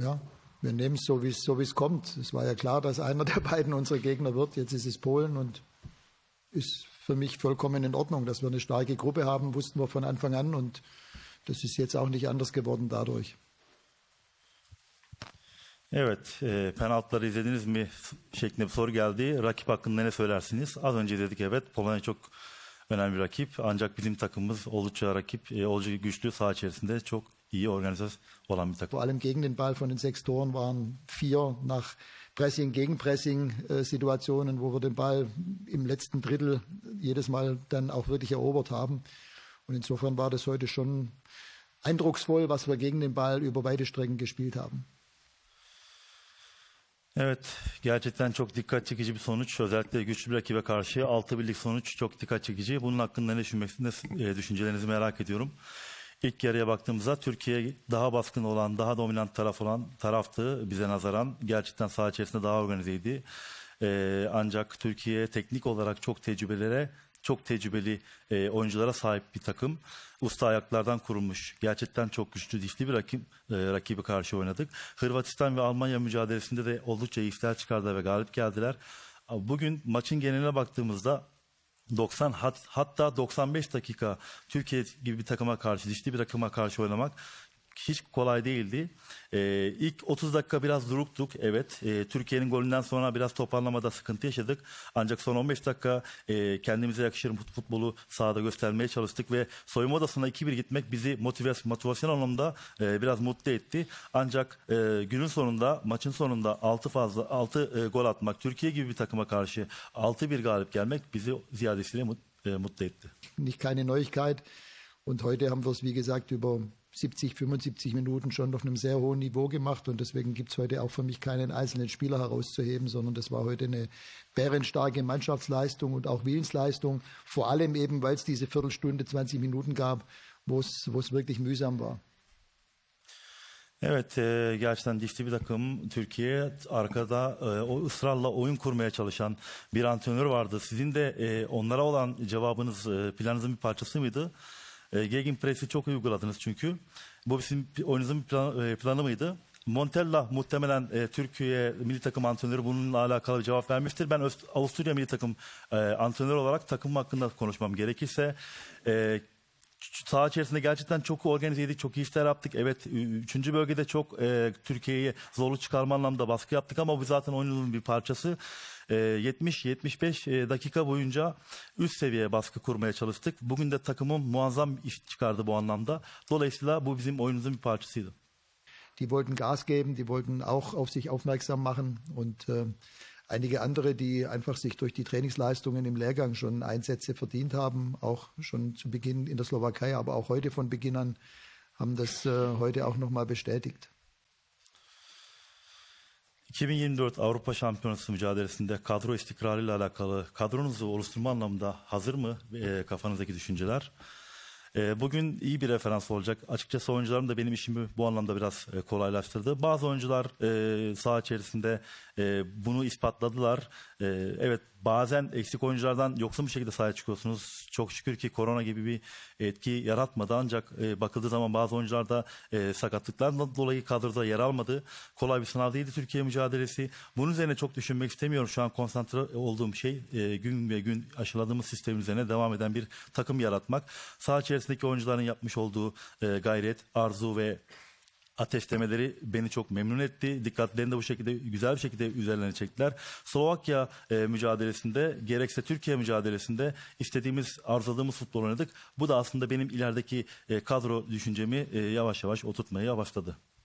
Ja, wir nehmen es so, wie so es kommt. Es war ja klar, dass einer der beiden unsere Gegner wird. Jetzt ist es Polen und ist für mich vollkommen in Ordnung, dass wir eine starke Gruppe haben, wussten wir von Anfang an und das ist jetzt auch nicht anders geworden dadurch. Evet, e, penaltıları izlediniz mi şeklinde bir soru geldi. Rakip hakkında ne söylersiniz? Az önce dedik evet, Polonya çok önemli bir rakip. Ancak bizim takımımız oldukça rakip, e, oldukça güçlü saha içerisinde çok die Organisation Vor allem gegen den Ball von den sechs Toren waren vier nach Pressing, Gegenpressing-Situationen, äh, wo wir den Ball im letzten Drittel jedes Mal dann auch wirklich erobert haben. Und insofern war das heute schon eindrucksvoll, was wir gegen den Ball über beide Strecken gespielt haben. Evet, gerçekten çok dikkat çekici bir sonuç. Özellikle güçlü bir rakibe karşı 6 birlik sonuç çok dikkat çekici. Bunun hakkında ne düşünmeksiniz, ne, e, düşüncelerinizi merak ediyorum. İlk yarıya baktığımızda Türkiye daha baskın olan, daha dominant taraf olan taraftı bize nazaran. Gerçekten saha içerisinde daha organizeydi. Ee, ancak Türkiye teknik olarak çok tecrübelere çok tecrübeli e, oyunculara sahip bir takım. Usta ayaklardan kurulmuş. Gerçekten çok güçlü dişli bir rakip, e, rakibi karşı oynadık. Hırvatistan ve Almanya mücadelesinde de oldukça iyi işler çıkardı ve galip geldiler. Bugün maçın geneline baktığımızda 90 hat, hatta 95 dakika Türkiye gibi bir takıma karşı, dişli bir takıma karşı oynamak hiç kolay değildi. Ee, ilk 30 dakika biraz duruktuk. Evet e, Türkiye'nin golünden sonra biraz toparlamada sıkıntı yaşadık. Ancak son 15 dakika e, kendimize yakışır futbolu sahada göstermeye çalıştık ve soyunma odasına 2-1 gitmek bizi motivasyon, motivasyon anlamında e, biraz mutlu etti. Ancak e, günün sonunda maçın sonunda 6 fazla 6 e, gol atmak Türkiye gibi bir takıma karşı 6-1 galip gelmek bizi ziyadesiyle mut, e, mutlu etti. Nicht keine Neuigkeit. Und heute haben wir es, wie gesagt, über 70, 75 Minuten schon auf einem sehr hohen Niveau gemacht und deswegen gibt es heute auch für mich keinen einzelnen Spieler herauszuheben, sondern das war heute eine bärenstarke Mannschaftsleistung und auch Willensleistung, vor allem eben, weil es diese Viertelstunde, 20 Minuten gab, wo es wirklich mühsam war. Evet e, gerçekten dişli bir takım Türkiye arkada e, o ısrarla oyun kurmaya çalışan bir antrenör vardı. Sizin de e, onlara olan cevabınız e, planınızın bir parçası mıydı? E, Gegenpress'i çok iyi uyguladınız çünkü. Bu bizim oyunuzun plan, e, planı mıydı? Montella muhtemelen e, Türkiye milli takım antrenörü bununla alakalı bir cevap vermiştir. Ben Avusturya milli takım e, antrenörü olarak takım hakkında konuşmam gerekirse e, saha içerisinde gerçekten çok organizeydik, çok iyi işler yaptık. Evet, üçüncü bölgede çok e, Türkiye'yi zorlu çıkarma anlamda baskı yaptık ama bu zaten oyunun bir parçası. E, 70-75 e, dakika boyunca üst seviyeye baskı kurmaya çalıştık. Bugün de takımım muazzam iş çıkardı bu anlamda. Dolayısıyla bu bizim oyunumuzun bir parçasıydı. Die wollten Gas geben, die wollten auch auf sich aufmerksam machen und äh, einige andere, die einfach sich durch die Trainingsleistungen im Lehrgang schon Einsätze verdient haben, auch schon zu Beginn in der Slowakei, aber auch heute von Beginn an, haben das äh, heute auch nochmal bestätigt. 2024 Avrupa Şampiyonası mücadelesinde kadro istikrarıyla alakalı kadronuzu oluşturma anlamında hazır mı e, kafanızdaki düşünceler? Ee, bugün iyi bir referans olacak. Açıkçası oyuncularım da benim işimi bu anlamda biraz e, kolaylaştırdı. Bazı oyuncular e, saha içerisinde e, bunu ispatladılar. E, evet bazen eksik oyunculardan yoksa bir şekilde sahaya çıkıyorsunuz. Çok şükür ki korona gibi bir etki yaratmadı ancak bakıldığı zaman bazı oyuncular da e, sakatlıklardan dolayı kadroda yer almadı. Kolay bir sınav değildi Türkiye mücadelesi. Bunun üzerine çok düşünmek istemiyorum. Şu an konsantre olduğum şey gün ve gün aşıladığımız sistemin üzerine devam eden bir takım yaratmak. Saha içerisinde içerisindeki oyuncuların yapmış olduğu e, gayret, arzu ve ateşlemeleri beni çok memnun etti. Dikkatlerini de bu şekilde güzel bir şekilde üzerlerine çektiler. Slovakya e, mücadelesinde gerekse Türkiye mücadelesinde istediğimiz, arzuladığımız futbol oynadık. Bu da aslında benim ilerideki e, kadro düşüncemi e, yavaş yavaş oturtmaya başladı.